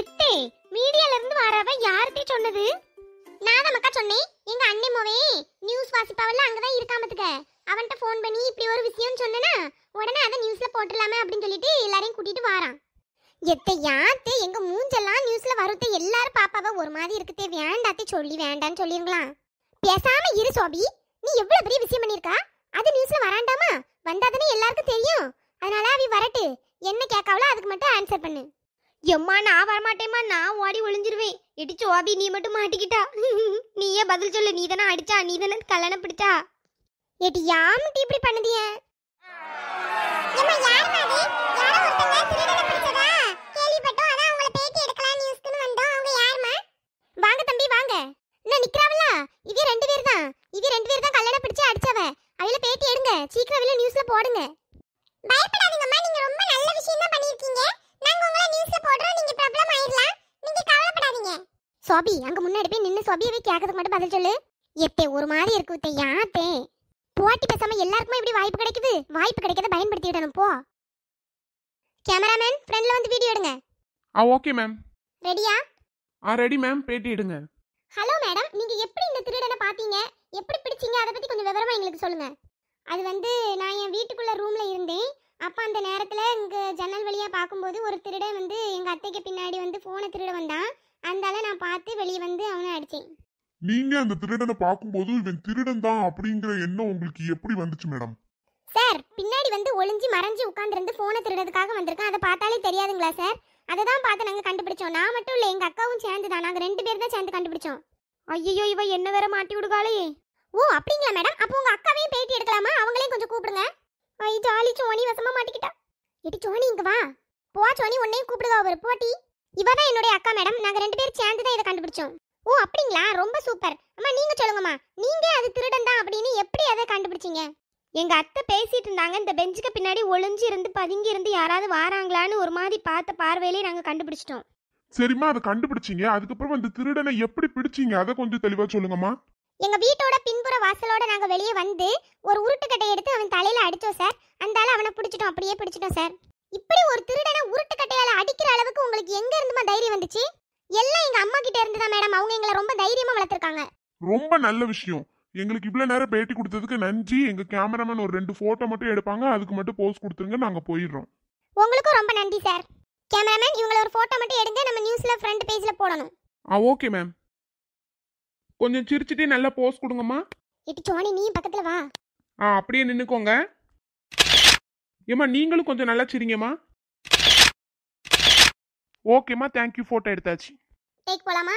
எத்தே மீடியால இருந்து வரவ யார்கிட்ட சொன்னது நான் தான் சொன்னேன் எங்க அண்ணே மோவே நியூஸ் வாசிப்பாவல்ல அங்கதான் இருக்காமத்துக்க அவன்கிட்ட ஃபோன் பண்ணி இப்படி ஒரு விஷயம்னு சொன்னேனா உடனே அதை நியூஸ்ல போட்டுடலாமே அப்படின்னு சொல்லிட்டு எல்லாரையும் கூட்டிட்டு வாரான் எத்தே யாத்தே எங்க மூஞ்செல்லாம் நியூஸ்ல வருத்த எல்லாரும் பாப்பாவ ஒரு மாதிரி இருக்குதே வேண்டாத்தே சொல்லி வேண்டான்னு சொல்லிருங்களாம் பேசாம இரு சோபி நீ எவ்வளவு பெரிய விஷயம் பண்ணிருக்கா அது நியூஸ்ல வராண்டாமா வந்தாதானே எல்லாருக்கும் தெரியும் அதனால அவ வரட்டு என்ன கேட்காவளோ அதுக்கு மட்டும் ஆன்சர் பண்ணு எம்மா நான் வரமாட்டேம்மா நான் ஓடி ஒளிஞ்சிருவேன் எடி ஓபி நீ மட்டும் மாட்டிக்கிட்டா நீயே பதில் சொல்லு நீ தானே அடிச்சா நீ தானே கல்யாணம் பிடிச்சா எடி யாமிட்டி இப்படி பண்ணுதிய வாங்க தம்பி வாங்க நான் நிக்கிறாவல்ல இது ரெண்டு பேர் தான் இது ரெண்டு பேர் தான் கல்யாணம் பிடிச்சு அடிச்சவ அதுல பேட்டி எடுங்க சீக்கிரம் நியூஸ்ல போடுங்க பயப்படாதீங்கம்மா நீங்க ரொம்ப சோபி அங்க முன்னாடி போய் நின்று சோபியவே கேட்கறதுக்கு மட்டும் பதில் சொல்லு எப்பே ஒரு மாதிரி இருக்கு வித்தே யாத்தே போட்டி பேசாம எல்லாருக்குமே இப்படி வாய்ப்பு கிடைக்குது வாய்ப்பு கிடைக்காத பயன்படுத்திடணும் போ கேமராமேன் ஃப்ரெண்ட்ல வந்து வீடியோ எடுங்க ஆ ஓகே மேம் ரெடியா ஆ ரெடி மேம் பேட்டி எடுங்க ஹலோ மேடம் நீங்க எப்படி இந்த திருடனை பாத்தீங்க எப்படி பிடிச்சீங்க அதை பத்தி கொஞ்சம் விவரமா எங்களுக்கு சொல்லுங்க அது வந்து நான் என் வீட்டுக்குள்ள ரூம்ல இருந்தேன் அப்போ அந்த நேரத்தில் இங்கே ஜன்னல் வழியாக பார்க்கும்போது ஒரு திருடன் வந்து எங்கள் அத்தைக்கு பின்னாடி வந்து ஃபோனை திருட வந்தான் அதனால நான் பார்த்து வெளியே வந்து அவனை அடிச்சேன் நீங்க அந்த திருடனை பார்க்கும்போது இவன் திருடன் தான் அப்படிங்கிற எண்ணம் உங்களுக்கு எப்படி வந்துச்சு மேடம் சார் பின்னாடி வந்து ஒளிஞ்சி மறைஞ்சு உட்காந்துருந்து ஃபோனை திருடுறதுக்காக வந்திருக்கேன் அதை பார்த்தாலே தெரியாதுங்களா சார் அதை தான் பார்த்து நாங்கள் கண்டுபிடிச்சோம் நான் மட்டும் இல்லை எங்கள் அக்காவும் சேர்ந்து தான் நாங்கள் ரெண்டு பேர் தான் சேர்ந்து கண்டுபிடிச்சோம் ஐயோ இவ என்ன வேற மாட்டி விடுகாலே ஓ அப்படிங்களா மேடம் அப்போ உங்கள் அக்காவையும் பேட்டி எடுக்கலாமா அவங்களையும் கொஞ்சம் கூப்பிடுங்க ஐ ஜாலி சோனி வசமாக மாட்டிக்கிட்டா எட்டி சோனி இங்கே வா போ சோனி உன்னையும் கூப்பிடுதா ஒரு போட்டி இவ தான் என்னுடைய அக்கா மேடம் நாங்க ரெண்டு பேரும் சேர்ந்து தான் இதை கண்டுபிடிச்சோம் ஓ அப்படிங்களா ரொம்ப சூப்பர் அம்மா நீங்க சொல்லுங்கம்மா நீங்க அது திருடன் தான் அப்படின்னு எப்படி அதை கண்டுபிடிச்சீங்க எங்க அத்தை பேசிட்டு இருந்தாங்க இந்த பெஞ்சுக்கு பின்னாடி ஒளிஞ்சு இருந்து பதுங்கி இருந்து யாராவது வாராங்களான்னு ஒரு மாதிரி பார்த்த பார்வையிலே நாங்க கண்டுபிடிச்சிட்டோம் சரிம்மா அதை கண்டுபிடிச்சீங்க அதுக்கப்புறம் அந்த திருடனை எப்படி பிடிச்சீங்க அதை கொஞ்சம் தெளிவா சொல்லுங்கம்மா எங்க வீட்டோட பின்புற வாசலோட நாங்க வெளியே வந்து ஒரு உருட்டுக்கட்டை எடுத்து அவன் தலையில அடிச்சோம் சார் அந்தால அவனை பிடிச்சிட்டோம் அப்படியே பிடிச்சிட்டோம் சார் இப்படி ஒரு திருடனை உருட்டு கட்டையால அடிக்கிற அளவுக்கு உங்களுக்கு எங்க இருந்துமா தைரியம் வந்துச்சு எல்லாம் எங்க அம்மா கிட்ட இருந்து தான் மேடம் அவங்க எங்களை ரொம்ப தைரியமா வளர்த்திருக்காங்க ரொம்ப நல்ல விஷயம் எங்களுக்கு இவ்வளோ நேரம் பேட்டி கொடுத்ததுக்கு நன்றி எங்கள் கேமராமேன் ஒரு ரெண்டு ஃபோட்டோ மட்டும் எடுப்பாங்க அதுக்கு மட்டும் போஸ்ட் கொடுத்துருங்க நாங்க போயிடுறோம் உங்களுக்கும் ரொம்ப நன்றி சார் கேமராமேன் இவங்கள ஒரு ஃபோட்டோ மட்டும் எடுங்க நம்ம நியூஸில் ஃப்ரண்ட் பேஜ்ல போடணும் ஆ ஓகே மேம் கொஞ்சம் சிரிச்சிட்டே நல்லா போஸ்ட் கொடுங்கம்மா இட்டு சோனி நீ பக்கத்தில் வா ஆ அப்படியே நின்னுக்கோங்க ஏம்மா நீங்களும் கொஞ்சம் நல்லா சிரிங்கம்மா ஓகேம்மா தேங்க் யூ ஃபோட்டோ எடுத்தாச்சு டேக் போலாமா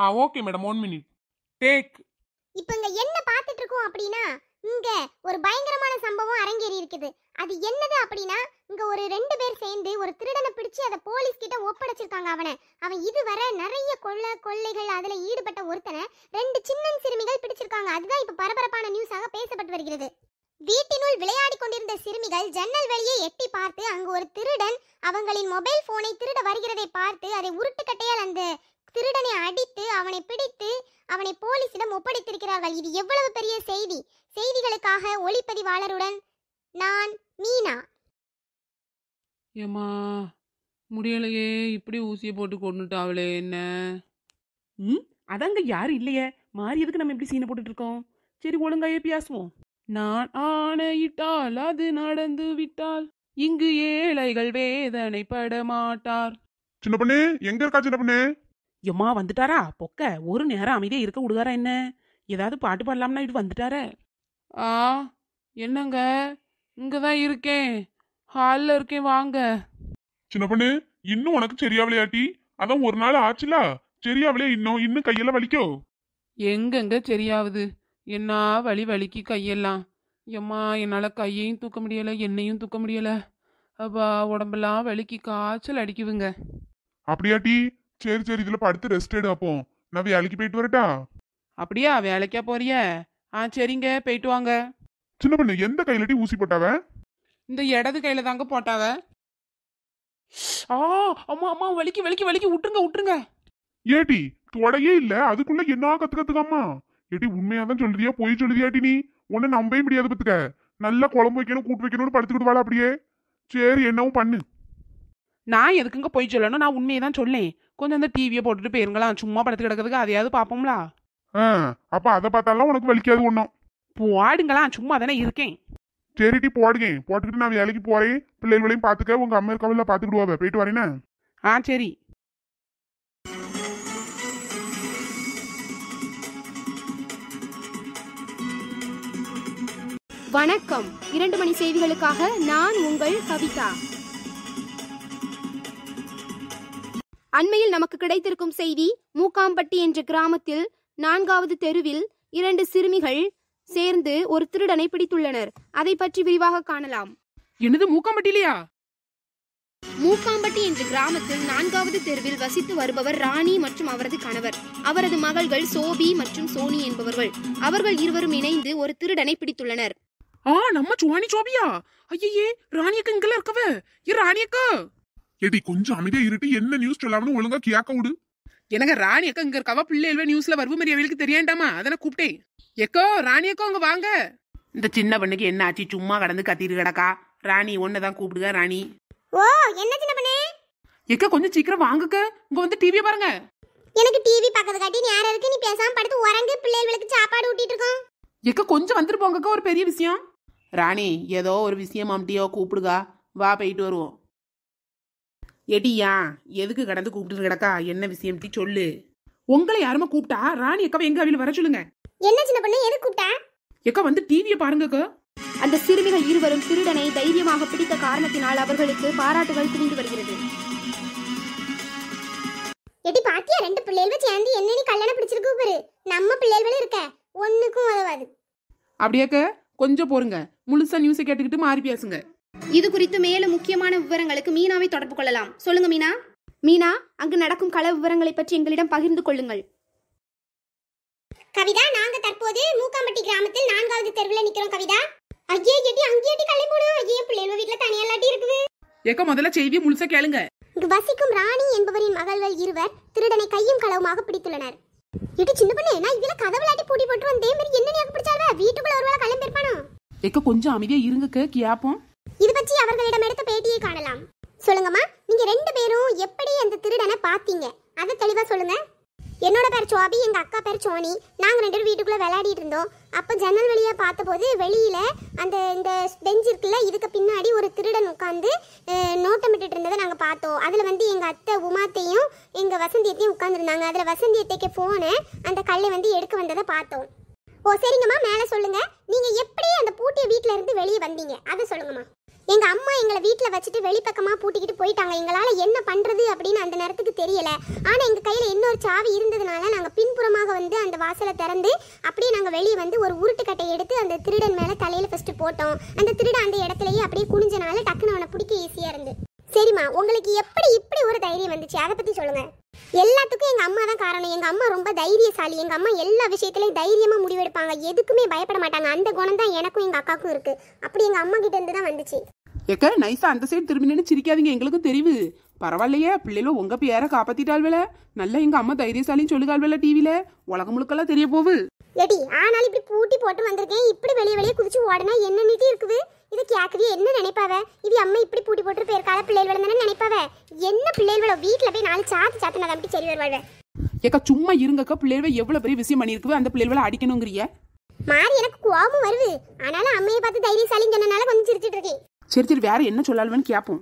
ஆ okay madam one minute take இப்போ இங்க என்ன பார்த்துட்டு இருக்கோம் அப்படின்னா இங்க ஒரு பயங்கரமான சம்பவம் அரங்கேறி இருக்குது அது என்னது அப்படின்னா இங்க ஒரு ரெண்டு பேர் சேர்ந்து ஒரு திருடனை பிடிச்சு அதை போலீஸ் கிட்ட ஒப்படைச்சிருக்காங்க அவனை அவன் இதுவரை நிறைய கொள்ள கொள்ளைகள் அதுல ஈடுபட்ட ஒருத்தனை ரெண்டு சின்னன் சிறுமிகள் பிடிச்சிருக்காங்க அதுதான் இப்ப பரபரப்பான நியூஸாக பேசப்பட்டு வருகிறது வீட்டினுள் விளையாடி கொண்டிருந்த சிறுமிகள் ஜன்னல் வழியை எட்டி பார்த்து அங்கு ஒரு திருடன் அவங்களின் மொபைல் போனை திருட வருகிறதை பார்த்து அதை உருட்டுக்கட்டையால் அந்த திருடனை அடித்து அவனை பிடித்து அவனை போலீசிடம் ஒப்படைத்திருக்கிறார்கள் இது எவ்வளவு பெரிய செய்தி செய்திகளுக்காக ஒளிப்பதிவாளருடன் நான் மீனா ஏமா முடியலையே இப்படி ஊசியை போட்டு அவளே என்ன ம் அதாங்க யாரும் இல்லையே மாறியதுக்கு நம்ம இப்படி சீனை போட்டுட்டு இருக்கோம் சரி ஒழுங்காயே பேசுவோம் நான் ஆணையிட்டால் அது நடந்து விட்டால் இங்கு ஏழைகள் வேதனை படமாட்டார் சின்ன பொண்ணு எங்க இருக்கா சின்ன பொண்ணு எம்மா வந்துட்டாரா பொக்க ஒரு நேரம் அமைதியா இருக்க விடுகாரா என்ன ஏதாவது பாட்டு பாடலாம்னா இட்டு வந்துட்டாரே ஆ என்னங்க இங்கதான் தான் இருக்கேன் ஹாலில் இருக்கேன் வாங்க சின்ன இன்னும் உனக்கு சரியா விளையாட்டி அதான் ஒரு நாள் ஆச்சுல சரியா விளையா இன்னும் இன்னும் கையெல்லாம் வலிக்கோ எங்கெங்க சரியாவது என்ன வலி வலிக்கு கையெல்லாம் எம்மா என்னால் கையையும் தூக்க முடியலை என்னையும் தூக்க முடியலை அப்பா உடம்பெல்லாம் வலிக்கு காய்ச்சல் அடிக்குவுங்க அப்படியா டீ சரி சரி இதில் படுத்து ரெஸ்ட் எடு அப்போ நான் வேலைக்கு போயிட்டு வரட்டா அப்படியா வேலைக்கா போறிய ஆ சரிங்க போயிட்டு வாங்க சின்ன பண்ணு எந்த கையில டீ ஊசி போட்டாவ இந்த இடது கையில தாங்க போட்டாவ ஆ அம்மா அம்மா வலிக்கு வலிக்கு வலிக்கு விட்டுருங்க விட்டுருங்க ஏடி தொடையே இல்ல அதுக்குள்ள என்ன கத்து கத்துக்காமா உண்மையா தான் சொல்றியா பொய் சொல்லுதியாட்டி நீ உன்ன நம்பவே முடியாது பத்துக்க நல்லா குழம்பு வைக்கணும் கூட்டு வைக்கணும்னு படுத்துக்கிட்டு வாழ அப்படியே சரி என்னவும் பண்ணு நான் எதுக்குங்க போய் சொல்லணும் நான் உண்மையை தான் சொல்லேன் கொஞ்சம் அந்த டிவியை போட்டுட்டு போயிருங்களா சும்மா படுத்து கிடக்கிறதுக்கு அதையாவது பார்ப்போம்லா ஆ அப்போ அதை பார்த்தாலும் உனக்கு வலிக்காது ஒன்றும் போடுங்களா சும்மா தானே இருக்கேன் சரிட்டி போடுங்க போட்டுக்கிட்டு நான் வேலைக்கு போகிறேன் பிள்ளைகளையும் பார்த்துக்க உங்கள் அம்மா இருக்கவில்ல பாத்துக்கிடுவாங்க போயிட்டு வரேன்னா ஆ சரி வணக்கம் இரண்டு மணி செய்திகளுக்காக நான் உங்கள் கவிதா அண்மையில் நமக்கு கிடைத்திருக்கும் செய்தி மூக்காம்பட்டி என்ற கிராமத்தில் நான்காவது தெருவில் இரண்டு சிறுமிகள் சேர்ந்து ஒரு திருடனை பிடித்துள்ளனர் அதை பற்றி விரிவாக காணலாம் என்னது மூக்காம்பட்டிலையா மூக்காம்பட்டி என்ற கிராமத்தில் நான்காவது தெருவில் வசித்து வருபவர் ராணி மற்றும் அவரது கணவர் அவரது மகள்கள் சோபி மற்றும் சோனி என்பவர்கள் அவர்கள் இருவரும் இணைந்து ஒரு திருடனை பிடித்துள்ளனர் ஆ நம்ம சுவாணி சோபியா ஐயே ராணியக்கா இங்கெல்லாம் இருக்கவ ஏ ராணியக்கா ஏடி கொஞ்சம் அமைதியா இருட்டு என்ன நியூஸ் சொல்லாமனு ஒழுங்கா கேட்க விடு எனக்கு ராணியக்கா இங்க இருக்கவா பிள்ளைகள நியூஸ்ல வருவு மாதிரி அவளுக்கு தெரியாண்டாமா அதனை கூப்பிட்டேன் எக்கோ ராணியக்கோ அங்க வாங்க இந்த சின்ன பொண்ணுக்கு என்ன ஆச்சு சும்மா கடந்து கத்திரு கிடக்கா ராணி தான் கூப்பிடுங்க ராணி ஓ என்ன சின்ன பண்ணே எக்கா கொஞ்சம் சீக்கிரம் வாங்குக்க இங்க வந்து டிவியை பாருங்க எனக்கு டிவி பார்க்கறது காட்டி நேரம் இருக்கு நீ பேசாம படுத்து உறங்கு பிள்ளைகளுக்கு சாப்பாடு ஊட்டிட்டு இருக்கோம் எக்க கொஞ்சம் வந்துட்டு போங்கக்கா ஒரு பெரிய விஷயம் ராணி ஏதோ ஒரு விஷயம் அம்ட்டியோ கூப்பிடுக்கா வா போயிட்டு வருவோம் எடியா எதுக்கு கடந்து கூப்பிட்டு கிடக்கா என்ன விஷயம்ட்டி சொல்லு உங்களை யாருமே கூப்பிட்டா ராணி அக்காவை எங்க அவையில் வர சொல்லுங்க என்ன சின்ன பொண்ணு எதுக்கு கூப்பிட்டா எக்கா வந்து டிவியை பாருங்கக்கா அந்த சிறுமிகள் இருவரும் திருடனை தைரியமாக பிடித்த காரணத்தினால் அவர்களுக்கு பாராட்டுகள் குவிந்து வருகிறது எட்டி பாத்தியா ரெண்டு பிள்ளைகள் சேர்ந்து என்னன்னு கல்யாணம் பிடிச்சிருக்கு பாரு நம்ம பிள்ளைகளும் இருக்க ஒன்றுக்கும் வரவாது அப்படியாக்க கொஞ்சம் போருங்க முழுசா நியூஸை கேட்டுக்கிட்டு மாறி பேசுங்க இது குறித்து மேலும் முக்கியமான விவரங்களுக்கு மீனாவை தொடர்பு கொள்ளலாம் சொல்லுங்க மீனா மீனா அங்கு நடக்கும் கள விவரங்களை பற்றி எங்களிடம் பகிர்ந்து கொள்ளுங்கள் கவிதா நாங்க தற்போது மூக்காம்பட்டி கிராமத்தில் நான்காவது தெருவில் நிக்கிறோம் கவிதா ஐயே எட்டி அங்கேயேட்டி கலை போனா ஐயே பிள்ளைங்க வீட்டுல தனியா இல்லாட்டி இருக்குது ஏக்க முதல்ல செய்தியை முழுசா கேளுங்க இங்கு வசிக்கும் ராணி என்பவரின் மகள்கள் இருவர் திருடனை கையும் களவுமாக பிடித்துள்ளனர் இது சின்ன பண்ணே நான் கதவு கதவுலாட்டி பூட்டி போட்டு வந்தே மாதிரி என்ன நீக்கு பிடிச்சாவே வீட்டுக்குள்ள ஒருவேளை கள்ளம் இருப்பானோ எக்க கொஞ்சம் அமைதியா இருங்கக்க கேப்போம் இது பத்தி அவர்களிடம் எடுத்த பேட்டியை காணலாம் சொல்லுங்கம்மா நீங்க ரெண்டு பேரும் எப்படி அந்த திருடனை பாத்தீங்க அதை தெளிவா சொல்லுங்க என்னோட பேர் சோபி எங்க அக்கா பேர் சோனி நாங்க ரெண்டு பேரும் வீட்டுக்குள்ள விளையாடிட்டு இருந்தோம் அப்ப ஜன்னல் வழியா பார்த்தபோது வெளியில அந்த இந்த பெஞ்ச் இருக்குல்ல இதுக்கு பின்னாடி ஒரு எல்லாரும் உட்காந்து விட்டுட்டு இருந்ததை நாங்கள் பார்த்தோம் அதில் வந்து எங்கள் அத்தை உமாத்தையும் எங்கள் வசந்தியத்தையும் உட்காந்துருந்தாங்க அதில் வசந்தியத்தைக்கு ஃபோனை அந்த கல்லை வந்து எடுக்க வந்ததை பார்த்தோம் ஓ சரிங்கம்மா மேலே சொல்லுங்க நீங்க எப்படி அந்த பூட்டியை வீட்டில் இருந்து வெளியே வந்தீங்க அதை சொல்லுங்கம்மா எங்க அம்மா எங்களை வீட்டில் வச்சுட்டு வெளிப்பக்கமா பூட்டிக்கிட்டு போயிட்டாங்க எங்களால என்ன பண்றது அப்படின்னு அந்த தெரியல ஆனால் எங்கள் கையில் இன்னொரு சாவி இருந்ததுனால நாங்கள் பின்புறமாக வந்து அந்த வாசலை திறந்து அப்படியே நாங்கள் வெளியே வந்து ஒரு உருட்டுக்கட்டை எடுத்து அந்த திருடன் மேலே தலையில் ஃபஸ்ட்டு போட்டோம் அந்த திருடன் அந்த இடத்துலையே அப்படியே குனிஞ்சனால டக்குன்னு அவனை பிடிக்க ஈஸியாக இருந்து சரிம்மா உங்களுக்கு எப்படி இப்படி ஒரு தைரியம் வந்துச்சு அதை பற்றி சொல்லுங்கள் எல்லாத்துக்கும் எங்கள் அம்மா தான் காரணம் எங்கள் அம்மா ரொம்ப தைரியசாலி எங்கள் அம்மா எல்லா விஷயத்துலையும் தைரியமாக முடிவெடுப்பாங்க எதுக்குமே பயப்பட மாட்டாங்க அந்த குணம் தான் எனக்கும் எங்கள் அக்காவுக்கும் இருக்குது அப்படி எங்கள் அம்மா கிட்டேருந்து தான் வந்துச்சு எக்கா நைஸா அந்த சைடு திரும்பினேன்னு சிரிக்காதீங்க எங்களுக்கும் தெரியுது பரவாயில்லையே பிள்ளைகளும் உங்க பேரை காப்பாத்திட்டாள்வேல நல்ல எங்க அம்மா தைரியசாலின்னு சொல்லுகாள்வேல டிவில உலகம் முழுக்கெல்லாம் தெரிய போவு ஏடி ஆனாலும் இப்படி பூட்டி போட்டு வந்திருக்கேன் இப்படி வெளியே வெளியே குதிச்சு ஓடனா என்ன நீட்டி இருக்குது இதை கேக்குது என்ன நினைப்பாவ இது அம்மா இப்படி பூட்டி போட்டு பேருக்கால பிள்ளைகள் தானே நினைப்பாவ என்ன பிள்ளைகளோ வீட்டுல போய் நாலு சாத்து சாத்தினா அப்படி சரி வருவாள் ஏக்கா சும்மா இருங்கக்கா பிள்ளைகளை எவ்வளவு பெரிய விஷயம் பண்ணிருக்குவே அந்த பிள்ளைகளை அடிக்கணுங்கிறிய மாறி எனக்கு கோபம் வருது ஆனாலும் அம்மையை பார்த்து தைரியசாலின்னு சொன்னனால கொஞ்சம் சிரிச்சிட்டு இருக்கேன் சரி சரி வேற என்ன சொல்லாலுன்னு கேட்போம்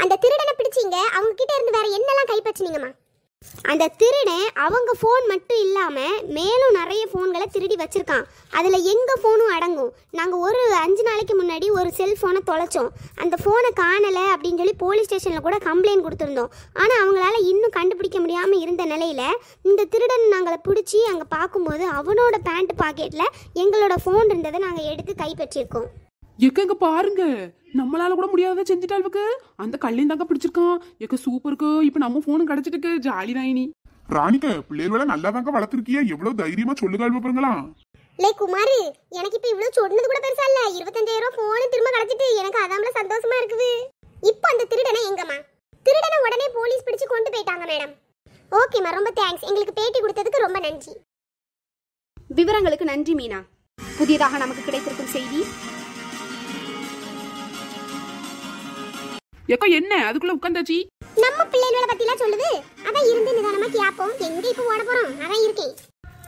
அந்த திருடனை பிடிச்சிங்க அவங்க கிட்ட இருந்து வேற என்னெல்லாம் கைப்பற்றினீங்கம்மா அந்த திருடன் அவங்க ஃபோன் மட்டும் இல்லாமல் மேலும் நிறைய ஃபோன்களை திருடி வச்சுருக்கான் அதில் எங்கள் ஃபோனும் அடங்கும் நாங்கள் ஒரு அஞ்சு நாளைக்கு முன்னாடி ஒரு செல்ஃபோனை தொலைச்சோம் அந்த ஃபோனை காணலை அப்படின்னு சொல்லி போலீஸ் ஸ்டேஷனில் கூட கம்ப்ளைண்ட் கொடுத்துருந்தோம் ஆனால் அவங்களால இன்னும் கண்டுபிடிக்க முடியாமல் இருந்த நிலையில் இந்த திருடன் நாங்களை பிடிச்சி அங்கே பார்க்கும்போது அவனோட பேண்ட் பாக்கெட்டில் எங்களோட ஃபோன் இருந்ததை நாங்கள் எடுத்து கைப்பற்றியிருக்கோம் எக்கங்க பாருங்க நம்மளால கூட முடியாத செஞ்சுட்டாளுக்கு அந்த கல்லையும் தாங்க பிடிச்சிருக்கான் எக்க சூப்பருக்கு இப்ப நம்ம போனும் கிடைச்சிட்டு ஜாலி ராயினி ராணிக்க பிள்ளைகளோட நல்லா தாங்க வளர்த்துருக்கிய எவ்வளவு தைரியமா சொல்லுங்க பாருங்களா லே குமார் எனக்கு இப்ப இவ்வளவு சொன்னது கூட பெருசா இல்ல இருபத்தஞ்சாயிரம் ரூபாய் போனு திரும்ப கிடைச்சிட்டு எனக்கு அதாமல சந்தோஷமா இருக்குது இப்ப அந்த திருடனை எங்கம்மா திருடனை உடனே போலீஸ் பிடிச்சு கொண்டு போயிட்டாங்க மேடம் ஓகேம்மா ரொம்ப தேங்க்ஸ் எங்களுக்கு பேட்டி கொடுத்ததுக்கு ரொம்ப நன்றி விவரங்களுக்கு நன்றி மீனா புதியதாக நமக்கு கிடைத்திருக்கும் செய்தி எக்கா என்ன அதுக்குள்ள உட்காந்தாச்சி நம்ம பிள்ளைகளோட பத்திலாம் சொல்லுது அதான் இருந்து நிதானமா கேப்போம் எங்க இப்ப ஓட போறோம் அதான் இருக்கேன்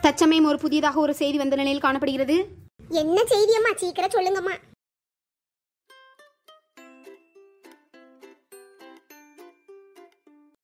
தச்சமயம் ஒரு புதியதாக ஒரு செய்தி வந்த நிலையில் காணப்படுகிறது என்ன செய்தியம்மா சீக்கிரம் சொல்லுங்கம்மா